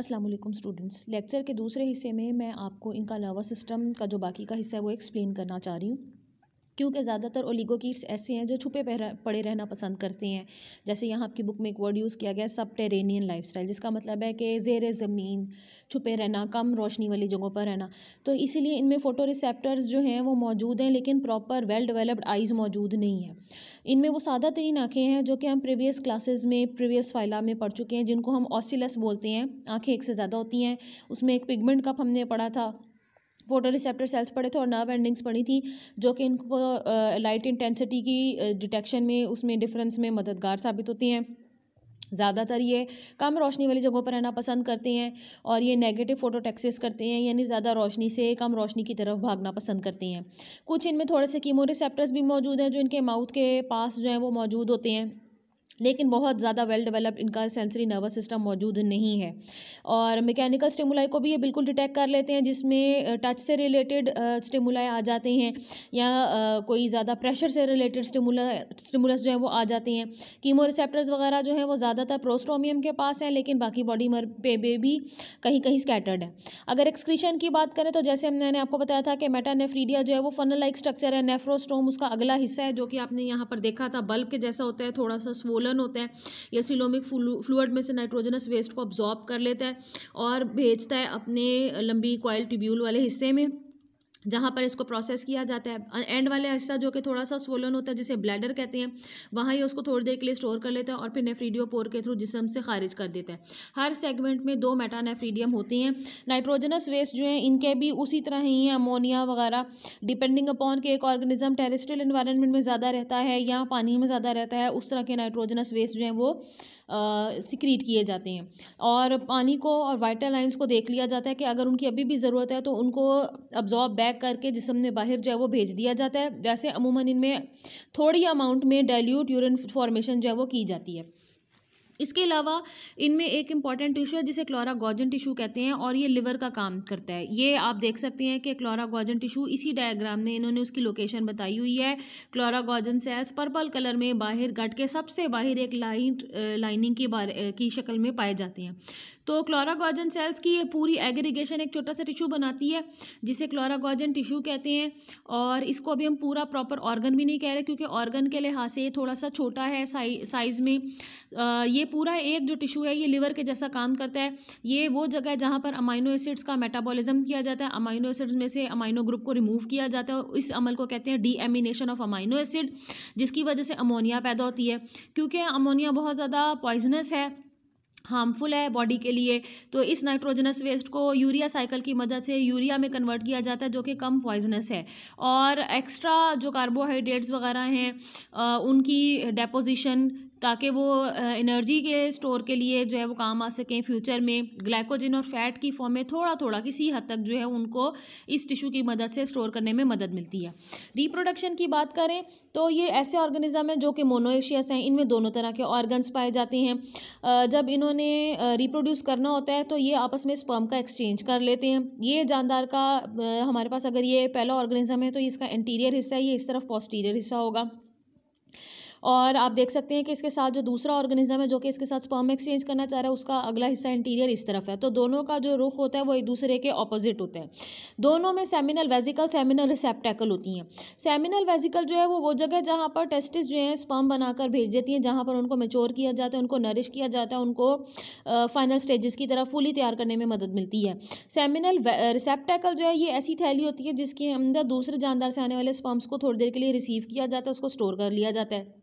अस्सलाम वालेकुम students lecture के दूसरे हिस्से में मैं आपको इनका अलावा सिस्टम का जो बाकी का हिस्सा है वो एक्सप्लेन करना चाह रही हूँ क्योंकि ज़्यादातर ओलिगोकीट्स ऐसे हैं जो छुपे पड़े रहना पसंद करते हैं जैसे यहाँ आपकी बुक में एक वर्ड यूज़ किया गया है सब टेरेनियन लाइफ जिसका मतलब है कि जेर ज़मीन छुपे रहना कम रोशनी वाली जगहों पर रहना तो इसीलिए इनमें फ़ोटो रिसेप्टर्स जो हैं वो मौजूद हैं लेकिन प्रॉपर वेल डेवलप्ड आइज़ मौजूद नहीं है इनमें वो सादा तरीन आँखें हैं जो कि हम प्रीवियस क्लासेज में प्रीवियस फाइला में पढ़ चुके हैं जिनको हम ऑसिलस बोलते हैं आँखें एक से ज़्यादा होती हैं उसमें एक पिगमेंट कप हमने पढ़ा था फोटो रिसेप्टर सेल्स पड़े थे और नर्व एंडिंग्स पड़ी थी जो कि इनको लाइट इंटेंसिटी की डिटेक्शन में उसमें डिफरेंस में मददगार साबित होती हैं ज़्यादातर ये कम रोशनी वाली जगहों पर रहना पसंद करते हैं और ये नेगेटिव फोटो टैक्सेस करते हैं यानी ज़्यादा रोशनी से कम रोशनी की तरफ भागना पसंद करते हैं कुछ इनमें थोड़े से कीमो रिसेप्टर्स भी मौजूद हैं जो इनके माउथ के पास जो हैं वो मौजूद होते हैं लेकिन बहुत ज़्यादा वेल डेवलप्ड इनका सेंसरी नर्वस सिस्टम मौजूद नहीं है और मैकेनिकल स्टिमुलाई को भी ये बिल्कुल डिटेक्ट कर लेते हैं जिसमें टच से रिलेटेड स्टिमुलाई आ जाते हैं या कोई ज़्यादा प्रेशर से रिलेटेड स्टिमुला स्टिमुलस जो है वो आ जाते हैं कीमो रिसेप्टर्स वगैरह जो है वो ज़्यादातर प्रोस्ट्रोमियम के पास हैं लेकिन बाकी बॉडी मर पे भी कहीं कहीं स्कैटर्ड है अगर एक्सक्रीशन की बात करें तो जैसे मैंने आपको बताया था कि मेटानेफ्रीडिया जो है वो फनल लाइक स्ट्रक्चर है नेफ्रोस्टोम उसका अगला हिस्सा है जो कि आपने यहाँ पर देखा था बल्ब के जैसा होता है थोड़ा सा स्वोल कोलन होता है यह सिलोमिक फ्लूड में से नाइट्रोजनस वेस्ट को ऑब्जॉर्ब कर लेता है और भेजता है अपने लंबी कॉयल ट्यूब्यूल वाले हिस्से में जहाँ पर इसको प्रोसेस किया जाता है एंड वाले हिस्सा जो कि थोड़ा सा स्वोलन होता है जिसे ब्लैडर कहते हैं वहाँ ही उसको थोड़ी देर के लिए स्टोर कर लेते हैं और फिर नेफ्रीडियो पोर के थ्रू जिसम से खारिज कर देते हैं हर सेगमेंट में दो मेटा नेफ्रीडियम होती हैं नाइट्रोजनस वेस्ट जो हैं इनके भी उसी तरह ही हैं अमोनिया वगैरह डिपेंडिंग अपॉन के एक ऑर्गेनिज्म टेरेस्ट्रियल इन्वायरमेंट में ज़्यादा रहता है या पानी में ज़्यादा रहता है उस तरह के नाइट्रोजनस वेस्ट जो हैं वो सिक्रीट किए जाते हैं और पानी को और वाइटल लाइन्स को देख लिया जाता है कि अगर उनकी अभी भी ज़रूरत है तो उनको अब्जॉर्ब बैक पैक करके जिसम में बाहर जो है वो भेज दिया जाता है वैसे अमूमन इनमें थोड़ी अमाउंट में डायल्यूट यूरिन फॉर्मेशन जो है वो की जाती है इसके अलावा इनमें एक इम्पॉर्टेंट टिश्यू है जिसे क्लोरागोजन टिश्यू कहते हैं और ये लिवर का काम करता है ये आप देख सकते हैं कि क्लोरागोजन टिश्यू इसी डायग्राम में इन्होंने उसकी लोकेशन बताई हुई है क्लोरागोजन सेल्स पर्पल कलर में बाहर गट के सबसे बाहर एक लाइन लाइनिंग की की शक्ल में पाए जाते हैं तो क्लोरागोजन सेल्स की ये पूरी एग्रीगेशन एक छोटा सा टिशू बनाती है जिसे क्लोरागोजन टिशू कहते हैं और इसको अभी हम पूरा प्रॉपर ऑर्गन भी नहीं कह रहे क्योंकि ऑर्गन के लिहाज से थोड़ा सा छोटा है साइज़ में ये पूरा एक जो टिश्यू है ये लिवर के जैसा काम करता है ये वो जगह है जहाँ पर अमाइनो एसिड्स का मेटाबॉलिज्म किया जाता है अमाइनो एसिड्स में से अमाइनो ग्रुप को रिमूव किया जाता है इस अमल को कहते हैं डीएमिनेशन ऑफ अमाइनो एसिड जिसकी वजह से अमोनिया पैदा होती है क्योंकि अमोनिया बहुत ज़्यादा पॉइजनस है हार्मफुल है बॉडी के लिए तो इस नाइट्रोजनस वेस्ट को यूरिया साइकिल की मदद से यूरिया में कन्वर्ट किया जाता है जो कि कम पॉइजनस है और एक्स्ट्रा जो कार्बोहाइड्रेट्स वगैरह हैं उनकी डेपोजिशन ताकि वो एनर्जी के स्टोर के लिए जो है वो काम आ सकें फ्यूचर में ग्लाइकोजन और फैट की फॉर्म में थोड़ा थोड़ा किसी हद तक जो है उनको इस टिश्यू की मदद से स्टोर करने में मदद मिलती है रिप्रोडक्शन की बात करें तो ये ऐसे ऑर्गेनिज्म हैं जो कि मोनोएशियस हैं इनमें दोनों तरह के ऑर्गन्स पाए जाते हैं जब इन्होंने इन्होंने रिप्रोड्यूस करना होता है तो ये आपस में स्पर्म का एक्सचेंज कर लेते हैं ये जानदार का हमारे पास अगर ये पहला ऑर्गेनिज्म है तो इसका इंटीरियर हिस्सा है ये इस तरफ पोस्टीरियर हिस्सा होगा और आप देख सकते हैं कि इसके साथ जो दूसरा ऑर्गेनिज्म है जो कि इसके साथ स्पर्म एक्सचेंज करना चाह रहा है उसका अगला हिस्सा इंटीरियर इस तरफ है तो दोनों का जो रुख होता है वो एक दूसरे के ऑपोजिट होते हैं दोनों में सेमिनल वेजिकल सेमिनल रिसेप्टैकल होती हैं सेमिनल वेजिकल जो है वो वो जगह जहाँ पर टेस्टिस जो है स्पर्म बनाकर भेज देती हैं जहाँ पर उनको मेच्योर किया जाता है उनको नरिश किया जाता है उनको फाइनल स्टेजेस की तरफ फुली तैयार करने में मदद मिलती है सेमिनल रिसेप्टैकल जो है ये ऐसी थैली होती है जिसके अंदर दूसरे जानदार से आने वाले स्पर्म्स को थोड़ी देर के लिए रिसीव किया जाता है उसको स्टोर कर लिया जाता है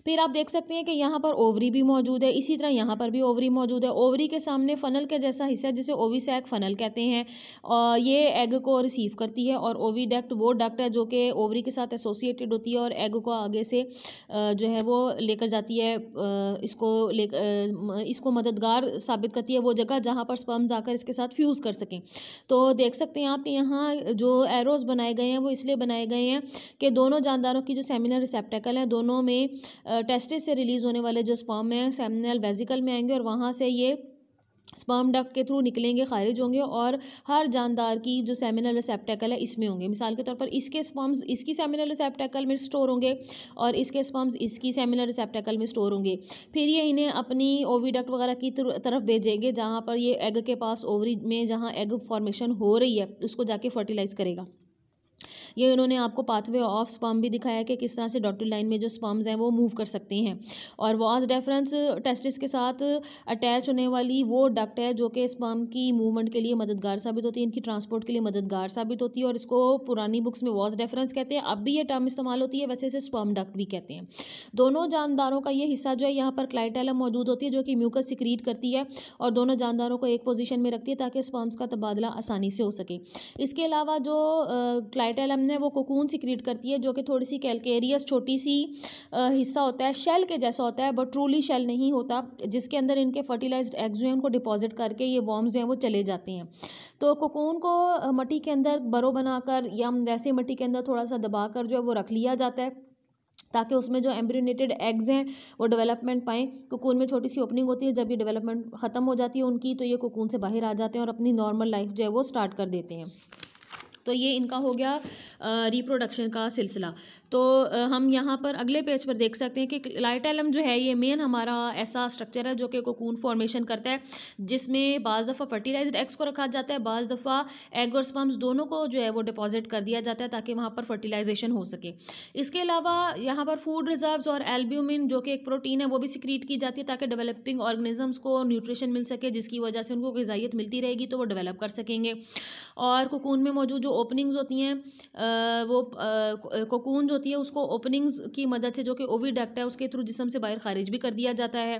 फिर आप देख सकते हैं कि यहाँ पर ओवरी भी मौजूद है इसी तरह यहाँ पर भी ओवरी मौजूद है ओवरी के सामने फ़नल का जैसा हिस्सा है जिसे ओवी सैक फ़नल कहते हैं और ये एग को रिसीव करती है और ओवी डक्ट वो डक्ट है जो कि ओवरी के साथ एसोसिएटेड होती है और एग को आगे से जो है वो लेकर जाती है इसको ले इसको मददगार साबित करती है वो जगह जहाँ पर स्पर्म जाकर इसके साथ फ्यूज़ कर सकें तो देख सकते हैं आप यहाँ जो एरोज़ बनाए गए हैं वो इसलिए बनाए गए हैं कि दोनों जानदारों की जो सेमिनर रिसेप्टिकल है दोनों में टेस्टिस से रिलीज़ होने वाले जो स्पर्म हैं सेमिनल वेजिकल में आएंगे और वहाँ से ये स्पर्म डक के थ्रू निकलेंगे खारिज होंगे और हर जानदार की जो सेमिनल रिसेप्टेकल है इसमें होंगे मिसाल के तौर पर इसके स्पर्म्स इसकी सेमिनल रिसेप्टेकल में स्टोर होंगे और इसके स्पर्म्स इसकी सेमिनल रिसेप्टेकल में स्टोर होंगे फिर ये इन्हें अपनी ओवीडक्ट वगैरह की तरफ भेजेंगे जहाँ पर ये एग के पास ओवरी में जहाँ एग फॉर्मेशन हो रही है उसको जाके फर्टिलाइज़ करेगा ये इन्होंने आपको पाथवे ऑफ स्पर्म भी दिखाया कि किस तरह से डॉटेड लाइन में जो स्पर्म्स हैं वो मूव कर सकते हैं और वॉज डेफरेंस टेस्टिस के साथ अटैच होने वाली वो डक्ट है जो कि स्पर्म की मूवमेंट के लिए मददगार साबित होती है इनकी ट्रांसपोर्ट के लिए मददगार साबित होती है और इसको पुरानी बुक्स में वॉज डेफरेंस कहते हैं अब भी ये टर्म इस्तेमाल होती है वैसे इसे स्पर्म डक्ट भी कहते हैं दोनों जानदारों का ये हिस्सा जो है यहाँ पर क्लाइटेलम मौजूद होती है जो कि म्यूकस सिक्रीट करती है और दोनों जानदारों को एक पोजिशन में रखती है ताकि स्पर्म्स का तबादला आसानी से हो सके इसके अलावा जो क्लाइट स्ट्राइटैलम ने वो कोकून सिक्रीट करती है जो कि थोड़ी सी कैलकेरियस छोटी सी हिस्सा होता है शेल के जैसा होता है बट ट्रूली शेल नहीं होता जिसके अंदर इनके फर्टिलाइज एग्स हैं उनको डिपॉजिट करके ये वॉर्म्स जो हैं वो चले जाते हैं तो कोकून को मट्टी के अंदर बरो बनाकर या वैसे मट्टी के अंदर थोड़ा सा दबा कर जो है वो रख लिया जाता है ताकि उसमें जो एम्ब्रियोनेटेड एग्स हैं वो डेवलपमेंट पाएँ कोकून में छोटी सी ओपनिंग होती है जब ये डेवलपमेंट ख़त्म हो जाती है उनकी तो ये कोकून से बाहर आ जाते हैं और अपनी नॉर्मल लाइफ जो है वो स्टार्ट कर देते हैं तो ये इनका हो गया रिप्रोडक्शन का सिलसिला तो हम यहाँ पर अगले पेज पर देख सकते हैं कि लाइटैलम जो है ये मेन हमारा ऐसा स्ट्रक्चर है जो कि कोकून फॉर्मेशन करता है जिसमें बाज़ दफ़ा फर्टिलाइज्ड एग्स को रखा जाता है बाज़ दफ़ा एग और स्पम्स दोनों को जो है वो डिपॉजिट कर दिया जाता है ताकि वहाँ पर फर्टिलाइजेशन हो सके इसके अलावा यहाँ पर फूड रिजर्व्स और एल्ब्यूमिन जो कि एक प्रोटीन है वो भी सिक्रीट की जाती है ताकि डेवलपिंग ऑर्गेनिजम्स को न्यूट्रिशन मिल सके जिसकी वजह से उनको गजाइत मिलती रहेगी तो वो डेवलप कर सकेंगे और कोकून में मौजूद जो ओपनिंग्स होती हैं वो कोकून जो होती है उसको ओपनिंग्स की मदद से जो कि डक्ट है उसके थ्रू जिसम से बाहर खारिज भी कर दिया जाता है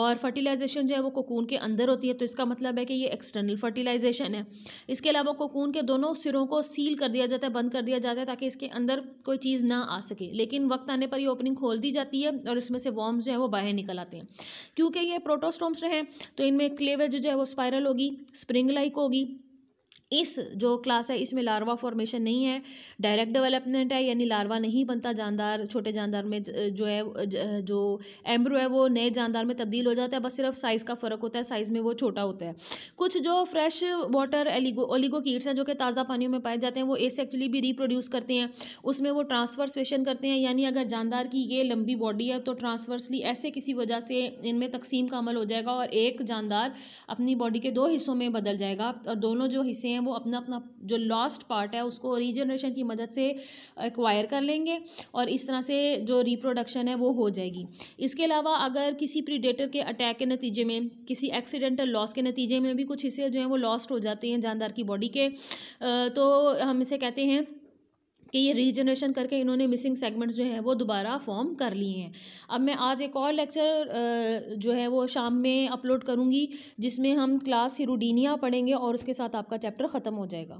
और फर्टिलाइजेशन जो है वो कोकून के अंदर होती है तो इसका मतलब है कि ये एक्सटर्नल फर्टिलाइजेशन है इसके अलावा कोकून के दोनों सिरों को सील कर दिया जाता है बंद कर दिया जाता है ताकि इसके अंदर कोई चीज़ ना आ सके लेकिन वक्त आने पर ये ओपनिंग खोल दी जाती है और इसमें से वॉर्म्स जो है वो बाहर निकल आते हैं क्योंकि ये प्रोटोस्टोम्स रहे तो इनमें क्लेवेज जो है वो स्पायरल होगी स्प्रिंग लाइक होगी इस जो क्लास है इसमें लार्वा फॉर्मेशन नहीं है डायरेक्ट डेवलपमेंट है यानी लार्वा नहीं बनता जानदार छोटे जानदार में जो है जो एम्ब्रो है वो नए जानदार में तब्दील हो जाता है बस सिर्फ साइज़ का फ़र्क होता है साइज़ में वो छोटा होता है कुछ जो fresh water oligo oligochaetes हैं जो कि ताज़ा पानियों में पाए जाते हैं वो एक्चुअली भी रिप्रोड्यूस करते हैं उसमें वो ट्रांसफर्सेशन करते हैं यानी अगर जानदार की ये लंबी बॉडी है तो ट्रांसवर्सली ऐसे किसी वजह से इनमें तकसीम का अमल हो जाएगा और एक जानदार अपनी बॉडी के दो हिस्सों में बदल जाएगा और दोनों जो हिस्से हैं हैं वो अपना अपना जो लॉस्ट पार्ट है उसको रीजनरेशन की मदद से एक्वायर कर लेंगे और इस तरह से जो रिप्रोडक्शन है वो हो जाएगी इसके अलावा अगर किसी प्रीडेटर के अटैक के नतीजे में किसी एक्सीडेंटल लॉस के नतीजे में भी कुछ हिस्से जो हैं वो लॉस्ट हो जाते हैं जानदार की बॉडी के तो हम इसे कहते हैं कि ये रीजनरेशन करके इन्होंने मिसिंग सेगमेंट्स जो हैं वो दोबारा फॉर्म कर लिए हैं अब मैं आज एक और लेक्चर जो है वो शाम में अपलोड करूँगी जिसमें हम क्लास हिरोडीनिया पढ़ेंगे और उसके साथ आपका चैप्टर ख़त्म हो जाएगा